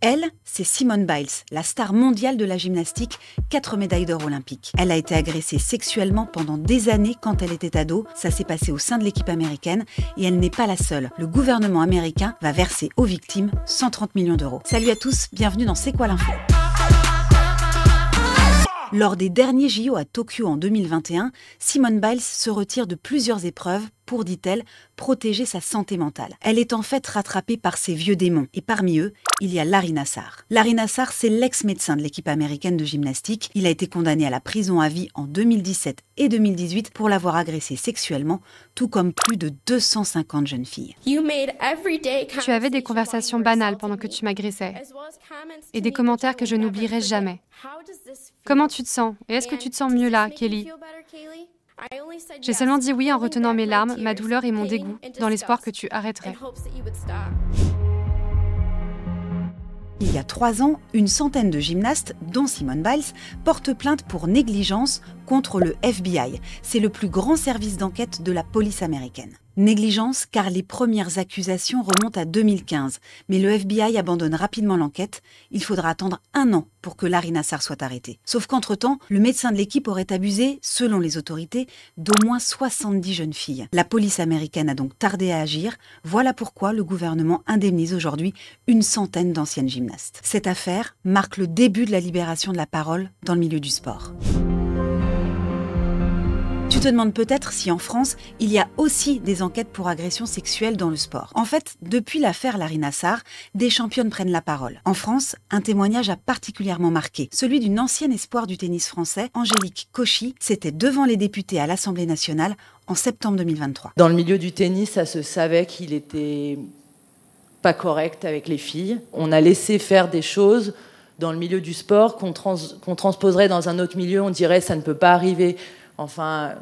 Elle, c'est Simone Biles, la star mondiale de la gymnastique, quatre médailles d'or olympiques. Elle a été agressée sexuellement pendant des années quand elle était ado. Ça s'est passé au sein de l'équipe américaine et elle n'est pas la seule. Le gouvernement américain va verser aux victimes 130 millions d'euros. Salut à tous, bienvenue dans C'est quoi l'info lors des derniers JO à Tokyo en 2021, Simone Biles se retire de plusieurs épreuves pour, dit-elle, protéger sa santé mentale. Elle est en fait rattrapée par ses vieux démons, et parmi eux, il y a Larry Nassar. Larry Nassar, c'est l'ex-médecin de l'équipe américaine de gymnastique. Il a été condamné à la prison à vie en 2017 et 2018 pour l'avoir agressé sexuellement, tout comme plus de 250 jeunes filles. Tu avais des conversations banales pendant que tu m'agressais et des commentaires que je n'oublierai jamais. Comment tu te sens Et est-ce que tu te sens mieux là, Kelly j'ai seulement dit oui en retenant mes larmes, ma douleur et mon dégoût, dans l'espoir que tu arrêterais. Il y a trois ans, une centaine de gymnastes, dont Simone Biles, portent plainte pour négligence contre le FBI. C'est le plus grand service d'enquête de la police américaine. Négligence car les premières accusations remontent à 2015, mais le FBI abandonne rapidement l'enquête. Il faudra attendre un an pour que Larry Nassar soit arrêté. Sauf qu'entre-temps, le médecin de l'équipe aurait abusé, selon les autorités, d'au moins 70 jeunes filles. La police américaine a donc tardé à agir. Voilà pourquoi le gouvernement indemnise aujourd'hui une centaine d'anciennes gymnastes. Cette affaire marque le début de la libération de la parole dans le milieu du sport. Je te demande peut-être si en France, il y a aussi des enquêtes pour agression sexuelle dans le sport. En fait, depuis l'affaire Larry Nassar, des championnes prennent la parole. En France, un témoignage a particulièrement marqué, celui d'une ancienne espoir du tennis français, Angélique Cauchy. C'était devant les députés à l'Assemblée nationale en septembre 2023. Dans le milieu du tennis, ça se savait qu'il était pas correct avec les filles. On a laissé faire des choses dans le milieu du sport qu'on transposerait dans un autre milieu, on dirait ça ne peut pas arriver. Enfin,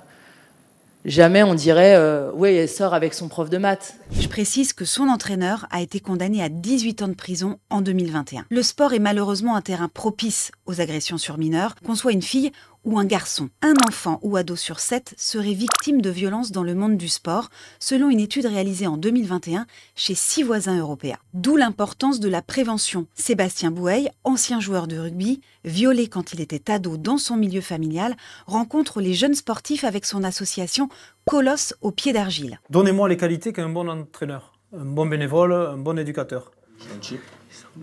jamais on dirait euh, oui, elle sort avec son prof de maths. Je précise que son entraîneur a été condamné à 18 ans de prison en 2021. Le sport est malheureusement un terrain propice aux agressions sur mineurs, qu'on soit une fille ou un garçon, un enfant ou ado sur sept serait victime de violence dans le monde du sport, selon une étude réalisée en 2021 chez six voisins européens. D'où l'importance de la prévention. Sébastien Boueil, ancien joueur de rugby, violé quand il était ado dans son milieu familial, rencontre les jeunes sportifs avec son association Colosse au pied d'argile. Donnez-moi les qualités qu'un bon entraîneur, un bon bénévole, un bon éducateur. Gentil.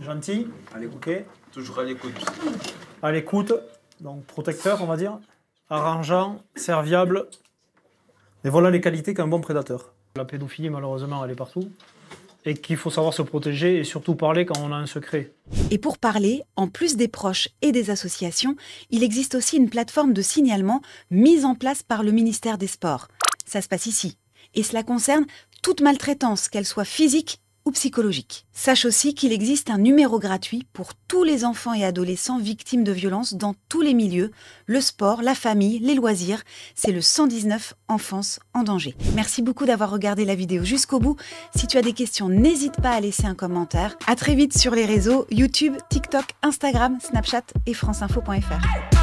Gentil. À l'écoute. Toujours à l'écoute. À l'écoute. Donc protecteur, on va dire, arrangeant, serviable. Et voilà les qualités qu'un bon prédateur. La pédophilie, malheureusement, elle est partout. Et qu'il faut savoir se protéger et surtout parler quand on a un secret. Et pour parler, en plus des proches et des associations, il existe aussi une plateforme de signalement mise en place par le ministère des Sports. Ça se passe ici. Et cela concerne toute maltraitance, qu'elle soit physique ou psychologique. Sache aussi qu'il existe un numéro gratuit pour tous les enfants et adolescents victimes de violences dans tous les milieux, le sport, la famille, les loisirs. C'est le 119 Enfance en danger. Merci beaucoup d'avoir regardé la vidéo jusqu'au bout. Si tu as des questions, n'hésite pas à laisser un commentaire. À très vite sur les réseaux YouTube, TikTok, Instagram, Snapchat et franceinfo.fr.